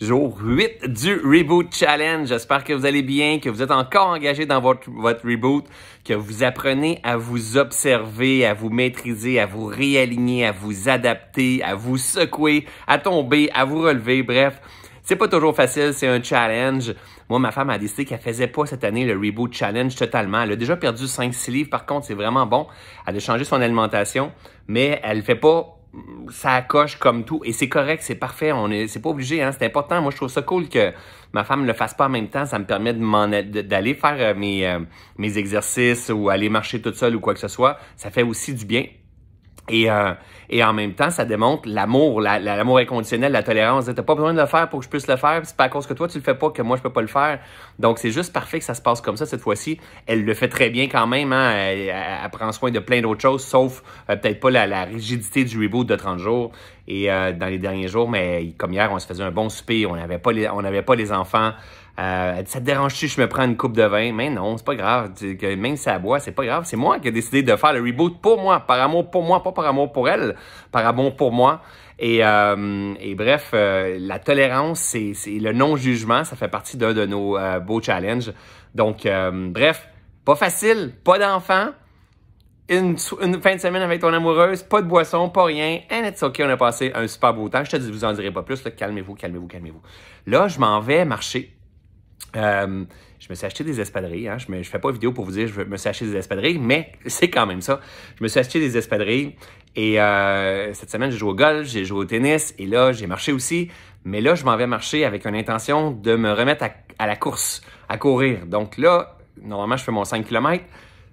Jour 8 du Reboot Challenge. J'espère que vous allez bien, que vous êtes encore engagé dans votre, votre reboot, que vous apprenez à vous observer, à vous maîtriser, à vous réaligner, à vous adapter, à vous secouer, à tomber, à vous relever. Bref, c'est pas toujours facile, c'est un challenge. Moi, ma femme a décidé qu'elle faisait pas cette année le Reboot Challenge totalement. Elle a déjà perdu 5-6 livres, par contre, c'est vraiment bon. Elle a changé son alimentation, mais elle fait pas ça coche comme tout. Et c'est correct, c'est parfait. On est, c'est pas obligé, hein. C'est important. Moi, je trouve ça cool que ma femme le fasse pas en même temps. Ça me permet de d'aller faire euh, mes, euh, mes exercices ou aller marcher toute seule ou quoi que ce soit. Ça fait aussi du bien. Et, euh, et en même temps, ça démontre l'amour, l'amour inconditionnel, la tolérance. T'as pas besoin de le faire pour que je puisse le faire. C'est pas à cause que toi tu le fais pas que moi je peux pas le faire. Donc c'est juste parfait que ça se passe comme ça cette fois-ci. Elle le fait très bien quand même. Hein? Elle, prend soin de plein d'autres choses, sauf euh, peut-être pas la, rigidité du reboot de 30 jours. Et euh, dans les derniers jours, mais comme hier, on se faisait un bon souper. On on n'avait pas les enfants. Euh, elle dit, ça te dérange si je me prends une coupe de vin? Mais non, c'est pas grave. même si elle boit, c'est pas grave. C'est moi qui ai décidé de faire le reboot pour moi, par amour pour moi, pas par amour pour elle, par amour pour moi. Et, euh, bref, euh, la tolérance, c'est le non-jugement, ça fait partie d'un de nos beaux challenges. Donc, bref, pas facile, pas d'enfant, une, fin de semaine avec ton amoureuse, pas de boisson, pas rien, it's ok, on a passé un super beau temps. Je te dis, vous en direz pas plus, calmez-vous, calmez-vous, calmez-vous. Là, je m'en vais marcher euh, je me suis acheté des espadrilles. Hein. Je ne fais pas vidéo pour vous dire que je me suis acheté des espadrilles, mais c'est quand même ça. Je me suis acheté des espadrilles et euh, cette semaine, j'ai joué au golf, j'ai joué au tennis et là, j'ai marché aussi. Mais là, je m'en vais marcher avec une intention de me remettre à, la course, à courir. Donc là, normalement, je fais mon 5 km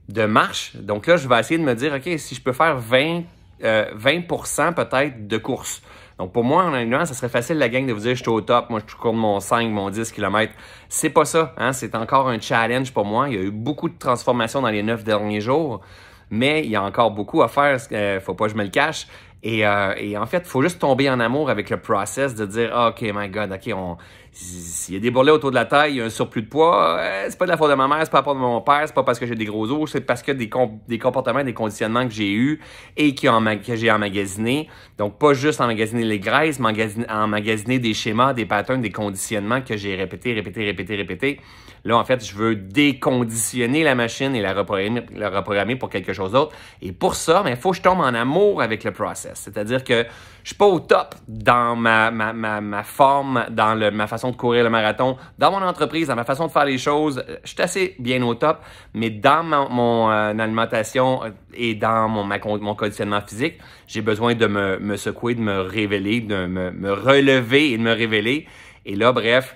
de marche. Donc là, je vais essayer de me dire, OK, si je peux faire 20 euh, peut-être de course. Donc pour moi, en an ça serait facile la gang de vous dire je suis au top, moi je cours de mon 5, mon 10 km. C'est pas ça, hein, c'est encore un challenge pour moi. Il y a eu beaucoup de transformations dans les 9 derniers jours, mais il y a encore beaucoup à faire, euh, faut pas que je me le cache. Et, euh, et, en fait, il faut juste tomber en amour avec le process de dire ah, OK, my God, OK, on. S'il y a des bourrelets autour de la taille, il y a un surplus de poids, euh, c'est pas de la faute de ma mère, c'est pas de la faute de mon père, c'est pas parce que j'ai des gros os, c'est parce que des, comportements, des conditionnements que j'ai eus et qui ont que j'ai emmagasinés. Donc, pas juste emmagasiner les graisses, mais emmagasiner, des schémas, des patterns, des conditionnements que j'ai répétés, répétés, répétés, répétés. Là, en fait, je veux déconditionner la machine et la reprogrammer, pour quelque chose d'autre. Et pour ça, il ben, faut que je tombe en amour avec le process. C'est-à-dire que je suis pas au top dans ma, ma, forme, dans ma façon de courir le marathon, dans mon entreprise, dans ma façon de faire les choses. Euh, je suis assez bien au top, mais dans mon euh, alimentation euh, et dans mon, mon conditionnement physique, j'ai besoin de me, secouer, de me révéler, de me, me relever et de me révéler. Et là, bref,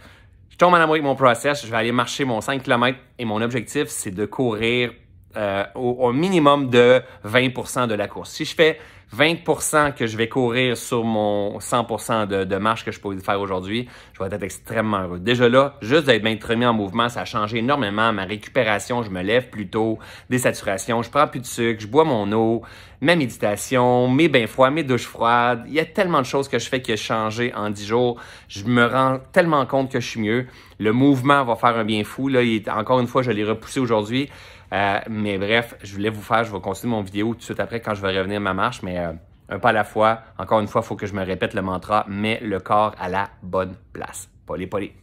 je tombe en amour avec mon process, je vais aller marcher mon 5 km et mon objectif, c'est de courir euh, au, minimum de 20 de la course. Si je fais 20 que je vais courir sur mon 100 de, marche que je peux faire aujourd'hui, je vais être extrêmement heureux. Déjà là, juste d'être bien remis en mouvement, ça a changé énormément ma récupération. Je me lève plus tôt, des saturations, je prends plus de sucre, je bois mon eau, ma méditation, mes bains froids, mes douches froides. Il y a tellement de choses que je fais qui ont changé en 10 jours. Je me rends tellement compte que je suis mieux. Le mouvement va faire un bien fou. Là, encore une fois, je l'ai repoussé aujourd'hui. Euh, mais bref, je voulais vous faire, je vais continuer mon vidéo tout de suite après quand je vais revenir à ma marche, mais euh, un pas à la fois. Encore une fois, il faut que je me répète le mantra, mets le corps à la bonne place. Polé, polé.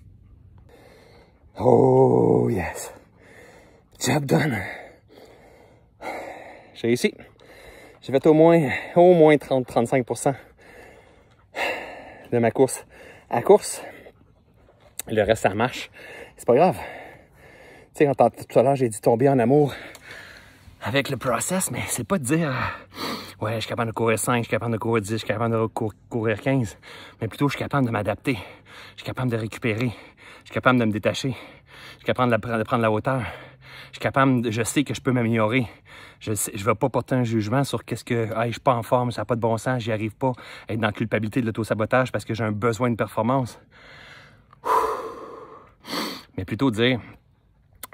Oh yes. Job done. J'ai réussi. J'ai fait au moins, au moins 30-35% de ma course à course. Le reste, ça marche. C'est pas grave sais, que tout à l'heure, j'ai dit tomber en amour avec le process, mais c'est pas de dire euh, Ouais, je suis capable de courir 5, je suis capable de courir 10, je suis capable de courir 15, mais plutôt je suis capable de m'adapter, je suis capable de récupérer, je suis capable de me détacher, je suis capable de, prendre la hauteur, je suis capable, de, je sais que je peux m'améliorer. Je ne vais pas porter un jugement sur qu'est-ce que ah, je suis pas en forme, ça n'a pas de bon sens, j'y arrive pas, être dans la culpabilité de l'autosabotage parce que j'ai un besoin de performance. Mais plutôt dire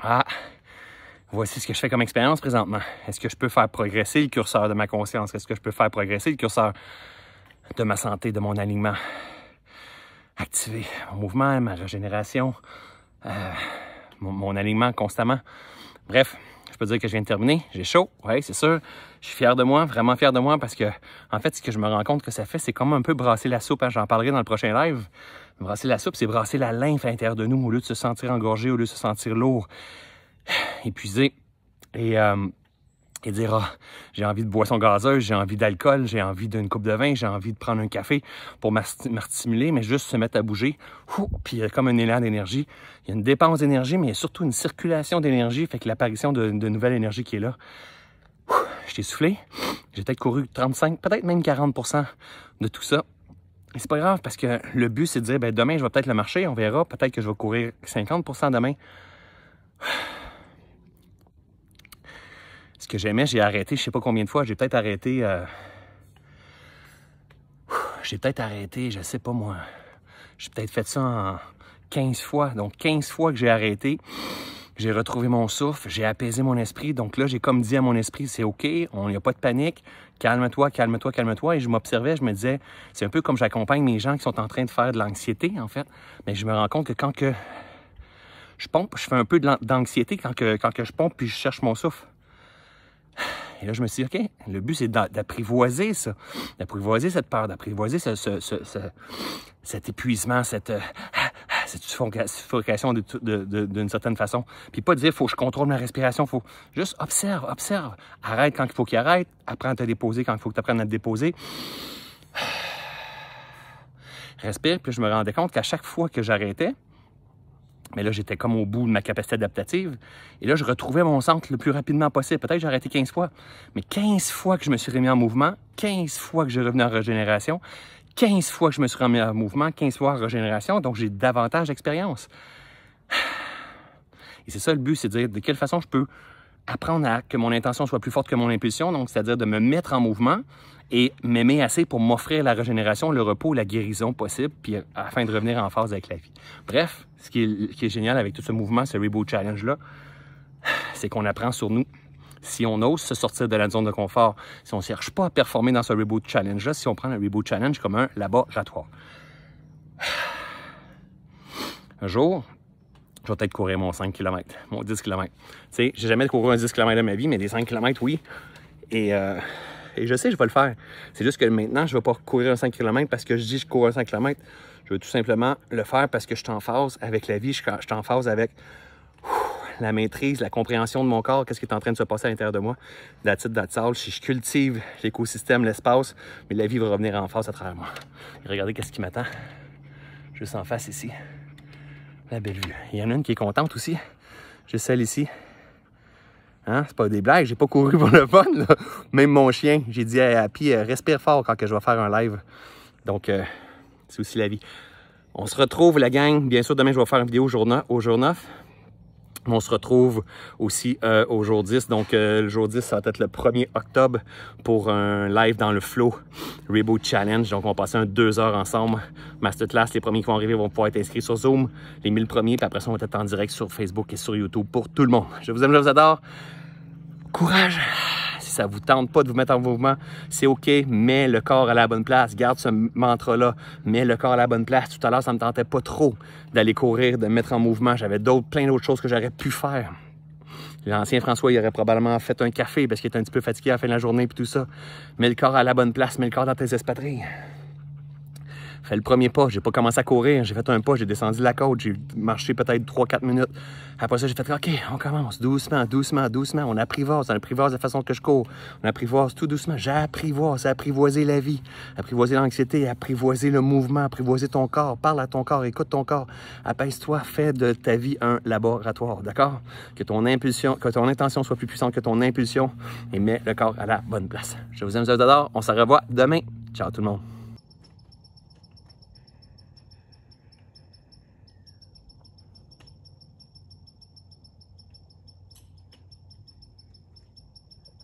ah, voici ce que je fais comme expérience présentement. Est-ce que je peux faire progresser le curseur de ma conscience? Est-ce que je peux faire progresser le curseur de ma santé, de mon alignement? Activer mon mouvement, ma régénération, euh, mon, mon alignement constamment. Bref, je peux dire que je viens de terminer. J'ai chaud, oui, c'est sûr. Je suis fier de moi, vraiment fier de moi parce que, en fait, ce que je me rends compte que ça fait, c'est comme un peu brasser la soupe. Hein. J'en parlerai dans le prochain live. Brasser la soupe, c'est brasser la lymphe à l'intérieur de nous au lieu de se sentir engorgé, au lieu de se sentir lourd, épuisé. Et euh, et dire ah, j'ai envie de boisson gazeuse, j'ai envie d'alcool, j'ai envie d'une coupe de vin, j'ai envie de prendre un café pour me mais juste se mettre à bouger. puis il y a comme un élan d'énergie. Il y a une dépense d'énergie, mais il y a surtout une circulation d'énergie, fait que l'apparition de, nouvelles nouvelle énergie qui est là. J'étais soufflé. J'ai peut-être couru 35, peut-être même 40 de tout ça. Et c'est pas grave parce que le but, c'est de dire ben, demain, je vais peut-être le marcher, on verra, peut-être que je vais courir 50 demain ce que j'aimais, j'ai arrêté, je sais pas combien de fois, j'ai peut-être arrêté... Euh... J'ai peut-être arrêté, je sais pas moi, j'ai peut-être fait ça en 15 fois. Donc 15 fois que j'ai arrêté, j'ai retrouvé mon souffle, j'ai apaisé mon esprit. Donc là, j'ai comme dit à mon esprit, c'est OK, on n'y a pas de panique, calme-toi, calme-toi, calme-toi. Et je m'observais, je me disais, c'est un peu comme j'accompagne mes gens qui sont en train de faire de l'anxiété, en fait. Mais je me rends compte que quand que je pompe, je fais un peu d'anxiété quand que, quand que je pompe puis je cherche mon souffle. Et là, je me suis dit, OK, le but, c'est d'apprivoiser ça, d'apprivoiser cette peur, d'apprivoiser cet épuisement, cette, euh, suffocation d'une certaine façon. Puis pas dire, faut que je contrôle ma respiration, faut juste observe, observe. Arrête quand il faut qu'il arrête, apprends à te déposer quand il faut que tu apprennes à te déposer. Respire, puis je me rendais compte qu'à chaque fois que j'arrêtais, mais là, j'étais comme au bout de ma capacité adaptative. Et là, je retrouvais mon centre le plus rapidement possible. Peut-être j'ai arrêté 15 fois. Mais 15 fois que je me suis remis en mouvement, 15 fois que j'ai revenu en régénération, 15 fois que je me suis remis en mouvement, 15 fois en régénération. Donc, j'ai davantage d'expérience. Et c'est ça le but, c'est de dire de quelle façon je peux apprendre à que mon intention soit plus forte que mon impulsion, donc c'est-à-dire de me mettre en mouvement et m'aimer assez pour m'offrir la régénération, le repos, la guérison possible, puis euh, afin de revenir en phase avec la vie. Bref, ce qui est, génial avec tout ce mouvement, ce Reboot Challenge-là, c'est qu'on apprend sur nous. Si on ose se sortir de la zone de confort, si on ne cherche pas à performer dans ce Reboot Challenge-là, si on prend le Reboot Challenge comme un laboratoire. Un jour, je vais peut-être courir mon 5 km, mon 10 km. Tu sais, j'ai jamais couru un 10 km de ma vie, mais des 5 km, oui. Euh, et, je sais, je vais le faire. C'est juste que maintenant, je ne vais pas courir un 5 km parce que je dis que je cours un 5 km. Je veux tout simplement le faire parce que je suis en phase avec la vie, je suis en phase avec la maîtrise, la compréhension de mon corps, qu'est-ce qui est en train de se passer à l'intérieur de moi. tête de Si je cultive l'écosystème, l'espace, mais la vie va revenir en face à travers moi. regardez qu'est-ce qui m'attend. Juste en face ici la belle vue. Il y en a une qui est contente aussi. J'ai celle ici. Hein? C'est pas des blagues, j'ai pas couru pour le fun. Même mon chien, j'ai dit à Happy, euh, respire fort quand que je vais faire un live. Donc, euh, c'est aussi la vie. On se retrouve, la gang. Bien sûr, demain, je vais faire une vidéo au au jour 9. On se retrouve aussi aujourd'hui. au jour 10. Donc, euh, le jour 10, ça va être le 1er octobre pour un live dans le flow Reboot Challenge. Donc, on va passer un deux heures ensemble. Masterclass, les premiers qui vont arriver vont pouvoir être inscrits sur Zoom. Les 1000 premiers, puis après ça, on va être en direct sur Facebook et sur YouTube pour tout le monde. Je vous aime, je vous adore. Courage! ça vous tente pas de vous mettre en mouvement, c'est OK, mets le corps à la bonne place. Garde ce mantra-là. Mets le corps à la bonne place. Tout à l'heure, ça me tentait pas trop d'aller courir, de me mettre en mouvement. J'avais d'autres, plein d'autres choses que j'aurais pu faire. L'ancien François, il aurait probablement fait un café parce qu'il était un petit peu fatigué à la fin de la journée et tout ça. Mets le corps à la bonne place, mets le corps dans tes espadrilles. Fait le premier pas, j'ai pas commencé à courir. J'ai fait un pas, j'ai descendu la côte, j'ai marché peut-être 3-4 minutes. Après ça, j'ai fait OK, on commence doucement, doucement, doucement. On apprivoise, on apprivoise la façon que je cours. On apprivoise tout doucement. J'apprivoise, apprivoiser la vie, apprivoiser l'anxiété, apprivoiser le mouvement, apprivoiser ton corps. Parle à ton corps, écoute ton corps. Apaise-toi, fais de ta vie un laboratoire, d'accord? Que ton impulsion, que ton intention soit plus puissante que ton impulsion et mets le corps à la bonne place. Je vous aime, je vous adore. On se revoit demain. Ciao tout le monde.